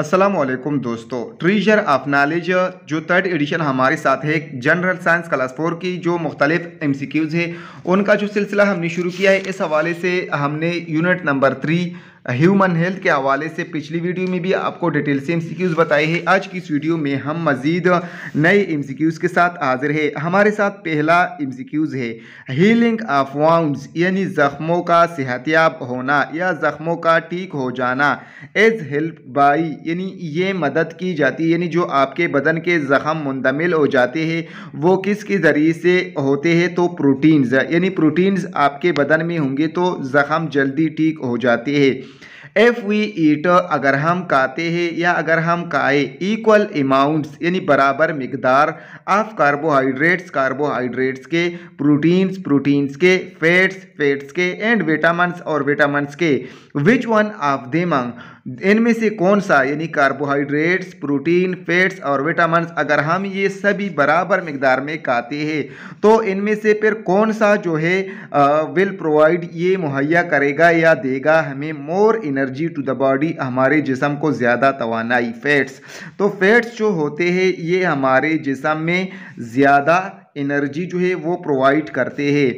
असलम दोस्तों treasure of knowledge जो third edition हमारे साथ है जनरल साइंस क्लास फोर की जो मुख्तलिफ एम सी क्यूज़ है उनका जो सिलसिला हमने शुरू किया है इस हवाले से हमने unit number three human health के हवाले से पिछली वीडियो में भी आपको डिटेल से एमसीक्यूज बताए हैं आज की इस वीडियो में हम मजीद नए एमसीक्यूज के साथ हाजिर है हमारे साथ पहला एमसीक्यूज है हीलिंग ऑफ वाउंड यानी ज़ख्मों का सेहतियाब होना या ज़ख्मों का ठीक हो जाना एज हेल्प बाई यानी ये मदद की जाती है यानी जो आपके बदन के ज़ख्म मुंतमिल हो जाते हैं वो किसके ज़रिए से होते हैं तो प्रोटीन्स यानी प्रोटीन्स आपके बदन में होंगे तो ज़ख़म जल्दी ठीक हो जाते हैं एफ वी ईट अगर हम कहते हैं या अगर हम खाए इक्वल अमाउंट्स यानी बराबर मकदार ऑफ कार्बोहाइड्रेट्स कार्बोहाइड्रेट्स के प्रोटीन्स प्रोटीन्स के फैट्स फैट्स के एंड विटामस और विटामिन के विच वन ऑफ मंग इनमें से कौन सा यानी कार्बोहाइड्रेट्स प्रोटीन फैट्स और विटामिन अगर हम ये सभी बराबर मकदार में खाते हैं तो इनमें से फिर कौन सा जो है विल प्रोवाइड ये मुहैया करेगा या देगा हमें more energy to the body हमारे जिसम को ज़्यादा तोानाई फैट्स तो फैट्स जो होते हैं ये हमारे जिसम में ज़्यादा एनर्जी जो है वो प्रोवाइड करते हैं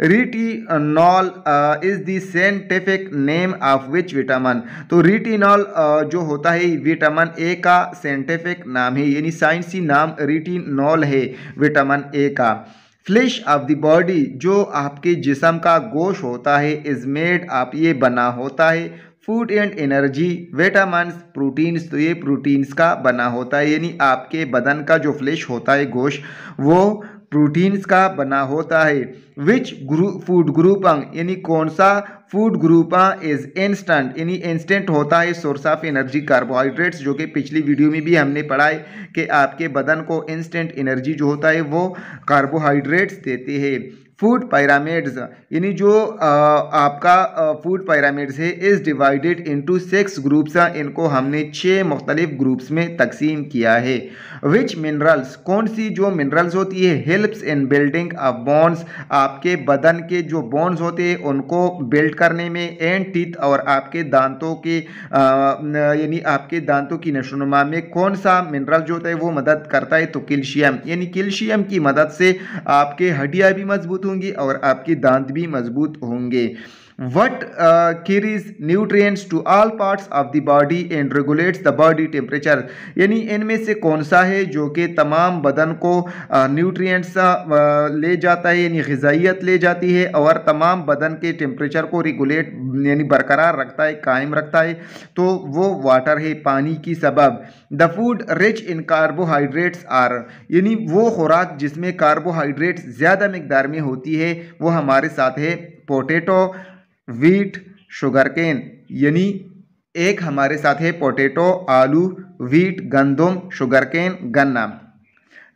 retinol is the scientific name of which vitamin तो रिटिनॉल जो होता है विटामिन ए का साइंटिफिक नाम है यानी साइंसी नाम रिटिनॉल है विटामिन ए का फ्लेश ऑफ द बॉडी जो आपके जिसम का गोश होता है इज मेड आप ये बना होता है food and energy vitamin proteins तो ये प्रोटीन्स का बना होता है यानी आपके बदन का जो फ्लेश होता है गोश वो प्रोटीन्स का बना होता है विच ग्रू फूड ग्रुपंग यानी कौन सा फूड ग्रुप इज इंस्टेंट यानी इंस्टेंट होता है सोर्स ऑफ एनर्जी कार्बोहाइड्रेट्स जो कि पिछली वीडियो में भी हमने पढ़ा है कि आपके बदन को इंस्टेंट एनर्जी जो होता है वो कार्बोहाइड्रेट्स देते हैं फूड पैरामिड्स यानी जो आपका फूड पैरामिड्स है is divided into six groups इनको हमने छः मुख्तलिफ ग्रुप्स में तकसीम किया है विच मिनरल्स कौन सी जो मिनरल्स होती है helps in building of bones आपके बदन के जो बॉन्स होते हैं उनको बिल्ड करने में एंड टीथ और आपके दांतों के यानी आपके दांतों की नशोनुमा में कौन सा मिनरल जो होता है वो मदद करता है तो कैल्शियम यानी कैल्शियम की मदद से आपके हड्डियाँ भी मजबूत होंगी और आपके दांत भी मजबूत होंगे what uh, carries nutrients to all parts of the body and regulates the body temperature यानी इनमें से कौन सा है जो कि तमाम बदन को uh, uh, uh ले जाता है यानी गजाइत ले जाती है और तमाम बदन के टेम्परेचर को रेगुलेट यानी बरकरार रखता है कायम रखता है तो वो वाटर है पानी की सबब the food rich in carbohydrates are यानी वो खुराक जिसमें कार्बोहाइड्रेट्स ज़्यादा मकदार में होती है वो हमारे साथ है पोटेटो वीट शुगर केन यानी एक हमारे साथ है पोटैटो आलू वीट गंदम शुगर केन गन्ना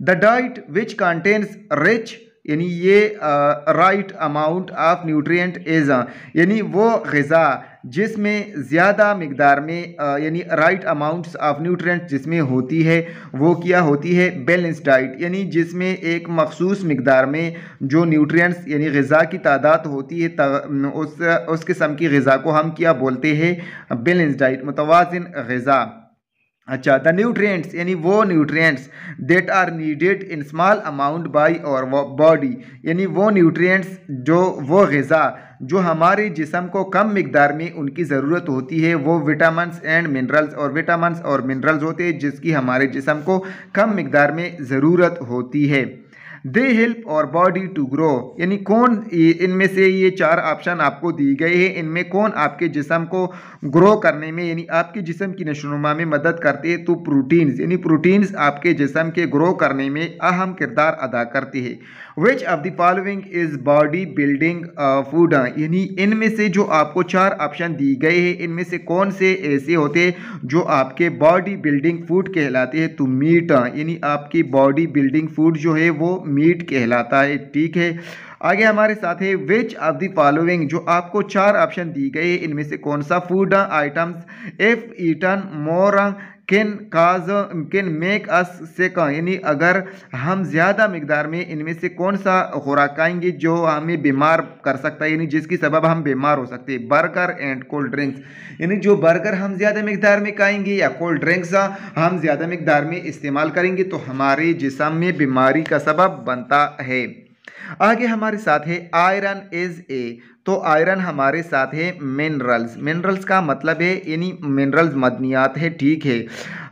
the diet which contains rich यानी ये right amount of nutrient is यानी वो गज़ा जिसमें ज़्यादा मकदार में यानी राइट अमाउंट्स ऑफ न्यूट्रेंट जिसमें होती है वो क्या होती है बैलेंस डाइट यानी जिसमें एक मखसूस मकदार में जो न्यूट्रिएंट्स यानी गज़ा की तादाद होती है उस उस किस्म की गज़ा को हम क्या बोलते हैं बैलेंस डाइट मुतवाजन गज़ा अच्छा द न्यूट्रिएंट्स यानी वो nutrients that are needed in small amount by our body यानी वो न्यूट्रिएंट्स जो वो गज़ा जो हमारे जिसम को कम मकदार में उनकी ज़रूरत होती है वो विटामिन एंड मिनरल्स और विटामिन और मिनरल्स होते हैं जिसकी हमारे जिसम को कम मकदार में ज़रूरत होती है they help our body to grow यानी कौन इनमें से ये चार ऑप्शन आपको दी गए हैं इनमें कौन आपके जिसम को ग्रो करने में यानी आपके जिसम की नशोनुमा में मदद करते हैं तो प्रोटीन्स यानी प्रोटीन्स आपके जिसम के ग्रो करने में अहम किरदार अदा करते हैं which of the following is body building food यानी इनमें से जो आपको चार ऑप्शन दी गए हैं इनमें से कौन से ऐसे होते जो आपके बॉडी बिल्डिंग फूड कहलाते हैं तो मीट यानी आपकी बॉडी बिल्डिंग फूड जो है वो मीट कहलाता है ठीक है आगे हमारे साथ है विच ऑफ द फॉलोइंग जो आपको चार ऑप्शन दी गई है इनमें से कौन सा food items if eaten more can cause can make अस सेक यानी अगर हम ज़्यादा मकदार में इनमें से कौन सा खुराक आएंगे जो हमें बीमार कर सकता है यानी जिसकी सबब हम बीमार हो सकते हैं बर्गर एंड कोल्ड ड्रिंक्स यानी जो बर्गर हम ज़्यादा मकदार में खाएंगे या कोल्ड ड्रिंक्स हम ज़्यादा मकदार में इस्तेमाल करेंगे तो हमारे जिसम में बीमारी का सबब बनता है आगे हमारे साथ है आयरन इज ए तो आयरन हमारे साथ है मिनरल्स मिनरल्स का मतलब है यानी मिनरल्स मदनियात है ठीक है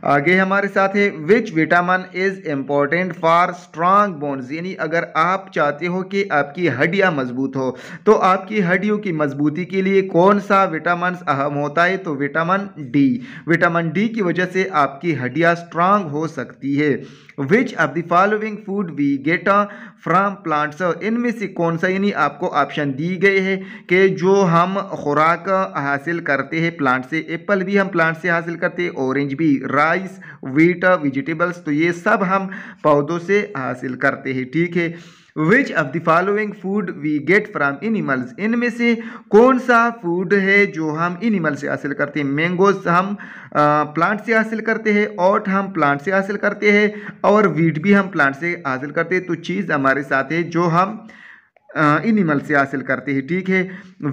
आगे हमारे साथ है which vitamin is important for strong bones यानी अगर आप चाहते हो कि आपकी हड्डियाँ मजबूत हो तो आपकी हड्डियों की मजबूती के लिए कौन सा विटामिन अहम होता है तो विटामिन डी विटामिन डी की वजह से आपकी हड्डियाँ स्ट्रांग हो सकती है which of the following food we get from plants इनमें से कौन सा यानी आपको ऑप्शन दी गए है कि जो हम खुराक हासिल करते हैं प्लांट से एप्पल भी हम प्लांट से हासिल करते हैं ऑरेंज भी रा राइस वीट वेजिटेबल्स तो ये सब हम पौधों से हासिल करते हैं ठीक है which of the following food we get from animals इनमें से कौन सा फूड है जो हम एनिमल से हासिल करते हैं मैंगोज हम प्लांट से हासिल करते हैं ऑट हम प्लांट से हासिल करते हैं और वीट भी हम प्लांट से हासिल करते हैं तो चीज़ हमारे साथ है जो हम इनिमल से हासिल करते हैं ठीक है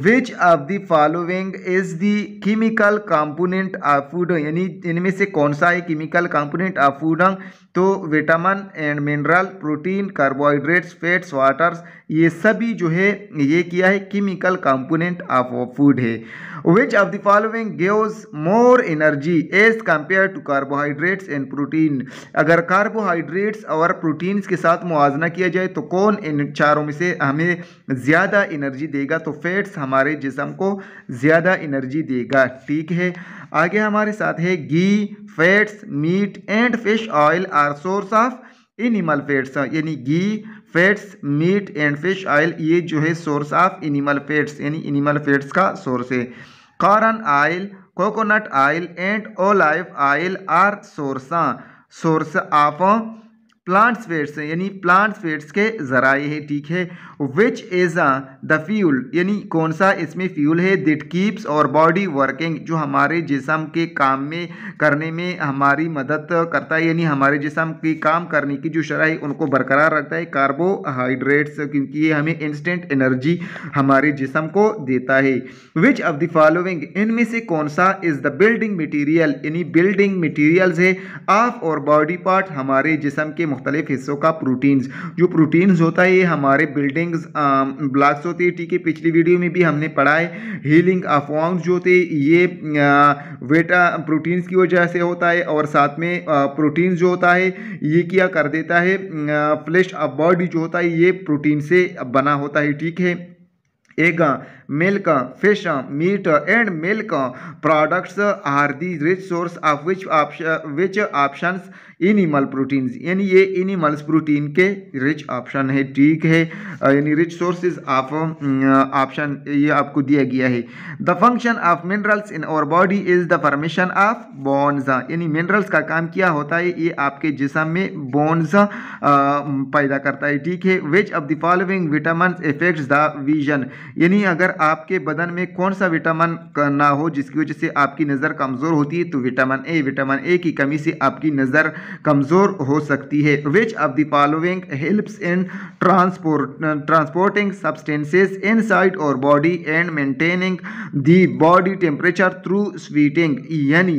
which of the following is the chemical component of food यानी इनमें से कौन सा है केमिकल कंपोनेंट ऑफ फूड तो vitamin and mineral protein carbohydrates fats waters ये सभी जो है ये किया है केमिकल कंपोनेंट ऑफ फूड है which of the following gives more energy as compare to carbohydrates and protein अगर कार्बोहाइड्रेट्स और प्रोटीन्स के साथ मुआजना किया जाए तो कौन इन चारों में से हमें है ज़्यादा एनर्जी देगा तो फैट्स हमारे जिसम को ज़्यादा एनर्जी देगा ठीक है आगे हमारे साथ है ghee fats meat and fish oil are source of animal fats यानी ghee fats meat and fish oil ये जो है सोर्स ऑफ एनिमल फैट्स यानी एनिमल फैट्स का सोर्स है corn oil coconut oil and olive oil are source source of plants weeds हैं यानी प्लांट्स वेड्स के ज़राए हैं ठीक है which is a the fuel यानी कौन सा इसमें फ्यूल है दिट कीप्स और बॉडी वर्किंग जो हमारे जिसम के काम में करने में हमारी मदद करता है यानी हमारे जिसम के काम करने की जो शराह है उनको बरकरार रखता है कार्बोहाइड्रेट्स क्योंकि ये हमें इंस्टेंट एनर्जी हमारे जिसम को देता है विच ऑफ द फॉलोइंग इनमें से कौन सा इज़ द बिल्डिंग मटीरियल यानी बिल्डिंग मटीरियल्स है ऑफ और बॉडी पार्ट हमारे जिसम के मुख्तलिफ हिस्सों का प्रोटीन्स जो प्रोटीन्स होता है ये हमारे बिल्डिंग्स ब्लॉक्स होते हैं ठीक है पिछली वीडियो में भी हमने पढ़ा है हीलिंग अफवाउंड जो होते ये वेटा प्रोटीन्स की वजह से होता है और साथ में प्रोटीन्स जो होता है ये क्या कर देता है फ्लेश बॉडी जो होता है ये प्रोटीन से बना होता है ठीक है एक milk, fish, meat, and milk products are the rich source of which option which options animal proteins यानी ये एनिमल्स प्रोटीन के रिच ऑप्शन है ठीक है यानी रिच सोर्सेज ऑफ ऑप्शन ये आपको दिया गया है the function of minerals in our body is the formation of bones यानी मिनरल्स का काम क्या होता है ये आपके जिसम में बोन्स पैदा करता है ठीक है which of the following vitamin affects the vision यानी अगर आपके बदन में कौन सा विटामिन ना हो जिसकी वजह से आपकी नज़र कमज़ोर होती है तो विटामिन ए विटामिन ए की कमी से आपकी नज़र कमज़ोर हो सकती है which of the following helps in transport transporting substances side our body and maintaining the body temperature through sweating यानी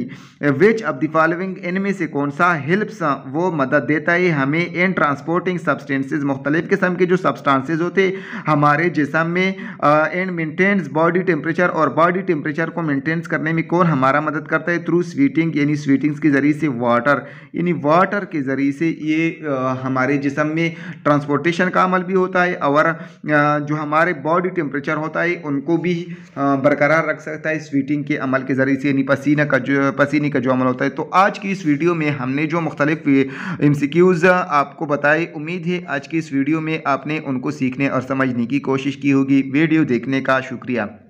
विच ऑफ द फॉलोइंग इनमें से कौन सा हेल्प्स वो मदद देता है हमें इन ट्रांसपोर्टिंग सब्सटेंसेज मुख्तलिफ़ किस्म के जो सब्सटेंसेज होते हमारे जिसम में and maintains body temperature our body temperature को मेंटेन्स करने में कौन हमारा मदद करता है थ्रू स्वीटिंग यानी स्वीटिंग्स के ज़रिए से वाटर यानी वाटर के ज़रिए से ये आ, हमारे जिसम में ट्रांसपोर्टेशन का अमल भी होता है और जो हमारे बॉडी टेम्परेचर होता है उनको भी बरकरार रख सकता है स्वीटिंग के अमल के ज़रिए से यानी पसीना का जो पसीने का जो अमल होता है तो आज की इस वीडियो में हमने जो मुख्तलिफ एम आपको बताए उम्मीद है आज की इस वीडियो में आपने उनको सीखने और समझने की कोशिश की होगी वीडियो देखने का शुक्रिया